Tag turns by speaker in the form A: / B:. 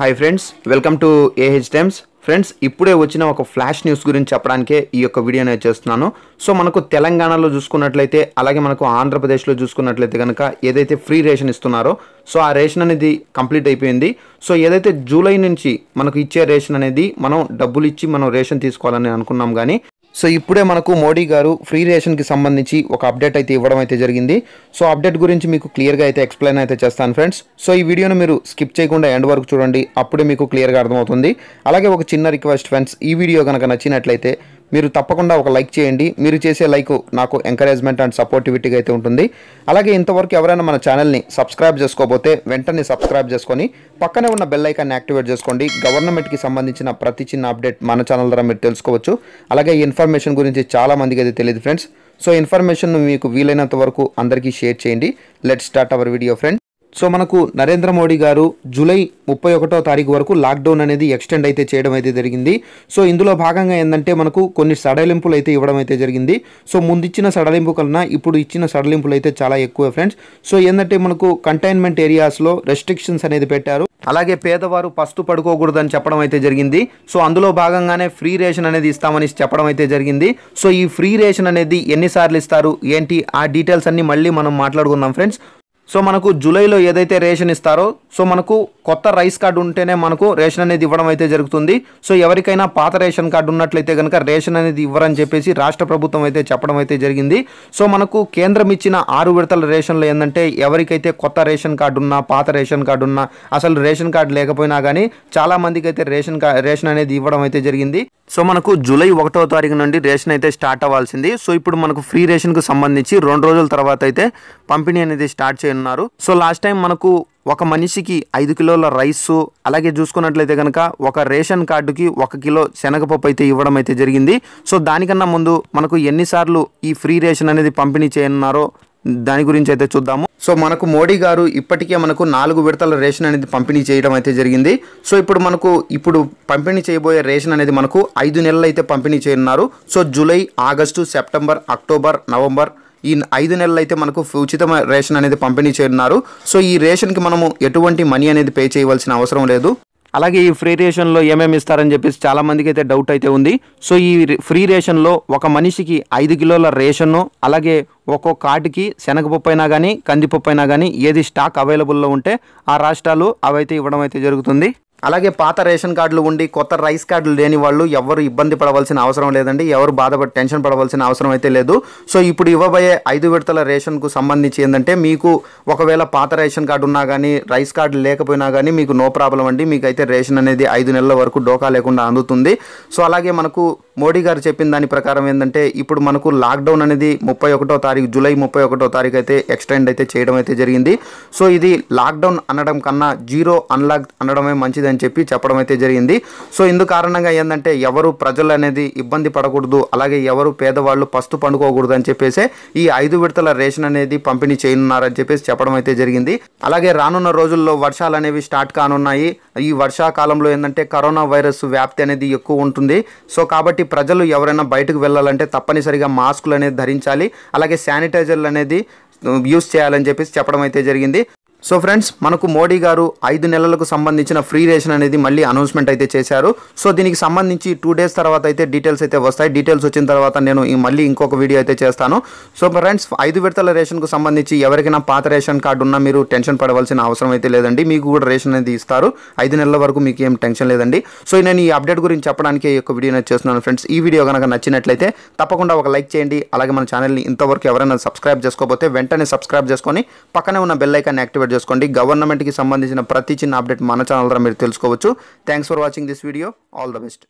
A: hi friends welcome to AH Times friends ఇప్పుడే వచ్చిన ఒక ఫ్లాష్ న్యూస్ గురించి చెప్పడానికే ఈ యొక్క వీడియో అనేది చేస్తున్నాను సో మనకు తెలంగాణలో చూసుకున్నట్లయితే అలాగే మనకు ఆంధ్రప్రదేశ్లో చూసుకున్నట్లయితే కనుక ఏదైతే ఫ్రీ రేషన్ ఇస్తున్నారో సో ఆ రేషన్ అనేది కంప్లీట్ అయిపోయింది సో ఏదైతే జూలై నుంచి మనకు ఇచ్చే రేషన్ అనేది మనం డబ్బులు ఇచ్చి మనం రేషన్ తీసుకోవాలని అనుకున్నాం కానీ సో ఇప్పుడే మనకు మోడీ గారు ఫ్రీ రేషన్కి సంబంధించి ఒక అప్డేట్ అయితే ఇవ్వడం అయితే జరిగింది సో అప్డేట్ గురించి మీకు క్లియర్గా అయితే ఎక్స్ప్లెయిన్ అయితే చేస్తాను ఫ్రెండ్స్ సో ఈ వీడియోను మీరు స్కిప్ చేయకుండా ఎండ్ వరకు చూడండి అప్పుడే మీకు క్లియర్గా అర్థమవుతుంది అలాగే ఒక చిన్న రిక్వెస్ట్ ఫ్రెండ్స్ ఈ వీడియో కనుక నచ్చినట్లయితే మీరు తప్పకుండా ఒక లైక్ చేయండి మీరు చేసే లైక్ నాకు ఎంకరేజ్మెంట్ అండ్ సపోర్టివిటీగా అయితే ఉంటుంది అలాగే ఇంతవరకు ఎవరైనా మన ఛానల్ని సబ్స్క్రైబ్ చేసుకోబోతే వెంటనే సబ్స్క్రైబ్ చేసుకొని పక్కనే ఉన్న బెల్ ఐకాన్ని యాక్టివేట్ చేసుకోండి గవర్నమెంట్కి సంబంధించిన ప్రతి చిన్న అప్డేట్ మన ఛానల్ ద్వారా మీరు తెలుసుకోవచ్చు అలాగే ఈ ఇన్ఫర్మేషన్ గురించి చాలామందికి అయితే తెలియదు ఫ్రెండ్స్ సో ఇన్ఫర్మేషన్ మీకు వీలైనంత వరకు అందరికీ షేర్ చేయండి let start our video friends so మనకు నరేంద్ర మోడీ గారు జూలై ముప్పై ఒకటో తారీఖు వరకు లాక్డౌన్ అనేది ఎక్స్టెండ్ అయితే చేయడం అయితే జరిగింది సో ఇందులో భాగంగా ఏంటంటే మనకు కొన్ని సడలింపులు అయితే ఇవ్వడం అయితే జరిగింది సో ముందు ఇచ్చిన సడలింపు కన్నా ఇప్పుడు ఇచ్చిన సడలింపులు అయితే చాలా ఎక్కువ ఫ్రెండ్స్ సో ఏంటంటే మనకు కంటైన్మెంట్ ఏరియాస్లో రెస్ట్రిక్షన్స్ అనేది పెట్టారు అలాగే పేదవారు పస్తు పడుకోకూడదని చెప్పడం అయితే జరిగింది సో అందులో భాగంగానే ఫ్రీ రేషన్ అనేది ఇస్తామని చెప్పడం అయితే జరిగింది సో ఈ ఫ్రీ రేషన్ అనేది ఎన్నిసార్లు ఇస్తారు ఏంటి ఆ డీటెయిల్స్ అన్ని మళ్ళీ మనం మాట్లాడుకుందాం ఫ్రెండ్స్ సో మనకు జూలైలో ఏదైతే రేషన్ ఇస్తారో సో మనకు కొత్త రైస్ కార్డు ఉంటేనే మనకు రేషన్ అనేది ఇవ్వడం అయితే జరుగుతుంది సో ఎవరికైనా పాత రేషన్ కార్డు ఉన్నట్లయితే కనుక రేషన్ అనేది ఇవ్వరని చెప్పేసి రాష్ట్ర ప్రభుత్వం అయితే చెప్పడం అయితే జరిగింది సో మనకు కేంద్రం ఇచ్చిన ఆరు విడతల రేషన్లు ఏంటంటే ఎవరికైతే కొత్త రేషన్ కార్డు ఉన్నా పాత రేషన్ కార్డు ఉన్నా అసలు రేషన్ కార్డు లేకపోయినా కానీ చాలామందికి అయితే రేషన్ రేషన్ అనేది ఇవ్వడం అయితే జరిగింది సో మనకు జూలై ఒకటో తారీఖు నుండి రేషన్ అయితే స్టార్ట్ అవ్వాల్సింది సో ఇప్పుడు మనకు ఫ్రీ రేషన్కు సంబంధించి రెండు రోజుల తర్వాత అయితే పంపిణీ అనేది స్టార్ట్ చేయనున్నారు సో లాస్ట్ టైం మనకు ఒక మనిషికి ఐదు కిలోల రైస్ అలాగే చూసుకున్నట్లయితే కనుక ఒక రేషన్ కార్డుకి ఒక కిలో శనగపప్పు అయితే ఇవ్వడం అయితే జరిగింది సో దానికన్నా ముందు మనకు ఎన్నిసార్లు ఈ ఫ్రీ రేషన్ అనేది పంపిణీ చేయనున్నారో దాని గురించి అయితే చూద్దాము సో మనకు మోడీ గారు ఇప్పటికే మనకు నాలుగు విడతల రేషన్ అనేది పంపిణీ చేయడం అయితే జరిగింది సో ఇప్పుడు మనకు ఇప్పుడు పంపిణీ చేయబోయే రేషన్ అనేది మనకు ఐదు నెలలు అయితే పంపిణీ చేయనున్నారు so July August September October November ఈ ఐదు నెలలు అయితే మనకు ఉచితమైన రేషన్ అనేది పంపిణీ చేయనున్నారు సో ఈ రేషన్కి మనము ఎటువంటి మనీ అనేది పే చేయవలసిన అవసరం లేదు అలాగే ఈ ఫ్రీ రేషన్లో ఏమేమి ఇస్తారని చెప్పేసి చాలామందికి అయితే డౌట్ అయితే ఉంది సో ఈ ఫ్రీ రేషన్లో ఒక మనిషికి ఐదు కిలోల రేషను అలాగే ఒక్కో కార్డుకి శనగపప్పు అయినా కానీ కందిపప్పు అయినా కానీ ఏది స్టాక్ అవైలబుల్లో ఉంటే ఆ రాష్ట్రాలు అవైతే ఇవ్వడం అయితే జరుగుతుంది అలాగే పాత రేషన్ కార్డులు ఉండి కొత్త రైస్ కార్డులు లేని వాళ్ళు ఎవరు ఇబ్బంది పడవలసిన అవసరం లేదండి ఎవరు బాధ టెన్షన్ పడవలసిన అవసరం అయితే లేదు సో ఇప్పుడు ఇవ్వబోయే ఐదు విడతల రేషన్కు సంబంధించి ఏంటంటే మీకు ఒకవేళ పాత రేషన్ కార్డు ఉన్నా కానీ రైస్ కార్డు లేకపోయినా కానీ మీకు నో ప్రాబ్లం అండి మీకు అయితే రేషన్ అనేది ఐదు నెలల వరకు డోకా లేకుండా అందుతుంది సో అలాగే మనకు మోడీ గారు చెప్పిన దాని ప్రకారం ఏంటంటే ఇప్పుడు మనకు లాక్డౌన్ అనేది ముప్పై ఒకటో తారీఖు జూలై ముప్పై ఒకటో తారీఖు అయితే ఎక్స్టెండ్ అయితే చేయడం అయితే జరిగింది సో ఇది లాక్డౌన్ అనడం కన్నా జీరో అన్లాక్ అనడమే మంచిది లేదని చెప్పి చెప్పడం అయితే జరిగింది సో ఇందు కారణంగా ఏంటంటే ఎవరు ప్రజలు అనేది ఇబ్బంది పడకూడదు అలాగే ఎవరు పేదవాళ్ళు పస్తు పండుకోకూడదు అని చెప్పేసి ఈ ఐదు విడతల రేషన్ అనేది పంపిణీ చేయనున్నారని చెప్పేసి చెప్పడం అయితే జరిగింది అలాగే రానున్న రోజుల్లో వర్షాలు అనేవి స్టార్ట్ కానున్నాయి ఈ వర్షాకాలంలో ఏంటంటే కరోనా వైరస్ వ్యాప్తి అనేది ఎక్కువ ఉంటుంది సో కాబట్టి ప్రజలు ఎవరైనా బయటకు వెళ్ళాలంటే తప్పనిసరిగా మాస్కులు అనేది ధరించాలి అలాగే శానిటైజర్లు అనేది యూస్ చేయాలని చెప్పేసి చెప్పడం అయితే జరిగింది సో ఫ్రెండ్స్ మనకు మోడీ గారు ఐదు నెలలకు సంబంధించిన ఫ్రీ రేషన్ అనేది మళ్ళీ అనౌన్స్మెంట్ అయితే చేశారు సో దీనికి సంబంధించి టూ డేస్ తర్వాత అయితే డీటెయిల్స్ అయితే వస్తాయి డీటెయిల్స్ వచ్చిన తర్వాత నేను మళ్ళీ ఇంకొక వీడియో అయితే చేస్తాను సో ఫ్రెండ్స్ ఐదు విడతల రేషన్కు సంబంధించి ఎవరికైనా పాత రేషన్ కార్డు ఉన్నా మీరు టెన్షన్ పడవలసిన అవసరం అయితే లేదండి మీకు కూడా రేషన్ అనేది ఇస్తారు ఐదు నెలల వరకు మీకు ఏం టెన్షన్ లేదండి సో నేను ఈ అప్డేట్ గురించి చెప్పడానికి ఈ యొక్క వీడియో చేస్తున్నాను ఫ్రెండ్స్ ఈ వీడియో కనుక నచ్చినట్లయితే తప్పకుండా ఒక లైక్ చేయండి అలాగే మన ఛానల్ని ఇంతవరకు ఎవరైనా సబ్స్క్రైబ్ చేసుకోకపోతే వెంటనే సబ్స్క్రైబ్ చేసుకొని పక్కనే ఉన్న బెల్లైకాన్ని యాక్టివేట్ సబ్స్క్రైబ్ చేసుకోండి గవర్నమెంట్కి సంబంధించిన ప్రతి చిన్న అప్డేట్ మన ఛానల్ ద్వారా మీరు తెలుసుకోవచ్చు thanks for watching this video all the best